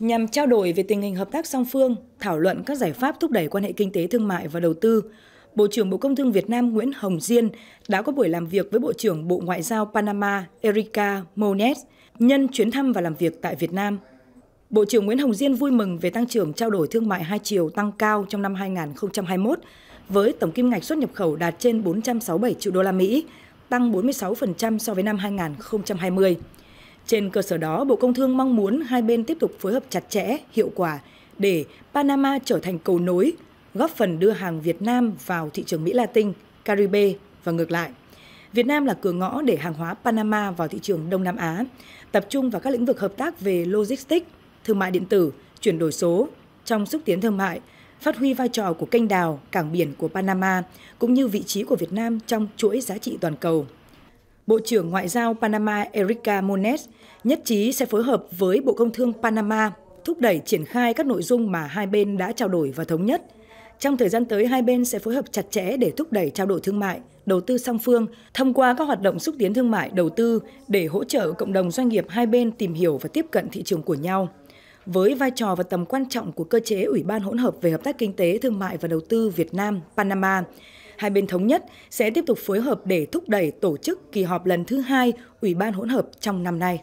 nhằm trao đổi về tình hình hợp tác song phương, thảo luận các giải pháp thúc đẩy quan hệ kinh tế thương mại và đầu tư. Bộ trưởng Bộ Công Thương Việt Nam Nguyễn Hồng Diên đã có buổi làm việc với Bộ trưởng Bộ Ngoại giao Panama Erika Monet nhân chuyến thăm và làm việc tại Việt Nam. Bộ trưởng Nguyễn Hồng Diên vui mừng về tăng trưởng trao đổi thương mại hai chiều tăng cao trong năm 2021 với tổng kim ngạch xuất nhập khẩu đạt trên 467 triệu đô la Mỹ, tăng 46% so với năm 2020. Trên cơ sở đó, Bộ Công Thương mong muốn hai bên tiếp tục phối hợp chặt chẽ, hiệu quả để Panama trở thành cầu nối, góp phần đưa hàng Việt Nam vào thị trường Mỹ Latin, Caribe và ngược lại. Việt Nam là cửa ngõ để hàng hóa Panama vào thị trường Đông Nam Á, tập trung vào các lĩnh vực hợp tác về logistics, thương mại điện tử, chuyển đổi số, trong xúc tiến thương mại, phát huy vai trò của kênh đào, cảng biển của Panama, cũng như vị trí của Việt Nam trong chuỗi giá trị toàn cầu. Bộ trưởng Ngoại giao Panama Erika Mones nhất trí sẽ phối hợp với Bộ Công Thương Panama thúc đẩy triển khai các nội dung mà hai bên đã trao đổi và thống nhất. Trong thời gian tới, hai bên sẽ phối hợp chặt chẽ để thúc đẩy trao đổi thương mại, đầu tư song phương thông qua các hoạt động xúc tiến thương mại, đầu tư để hỗ trợ cộng đồng doanh nghiệp hai bên tìm hiểu và tiếp cận thị trường của nhau. Với vai trò và tầm quan trọng của cơ chế Ủy ban hỗn hợp về hợp tác kinh tế, thương mại và đầu tư Việt Nam Panama, hai bên thống nhất sẽ tiếp tục phối hợp để thúc đẩy tổ chức kỳ họp lần thứ hai Ủy ban hỗn hợp trong năm nay.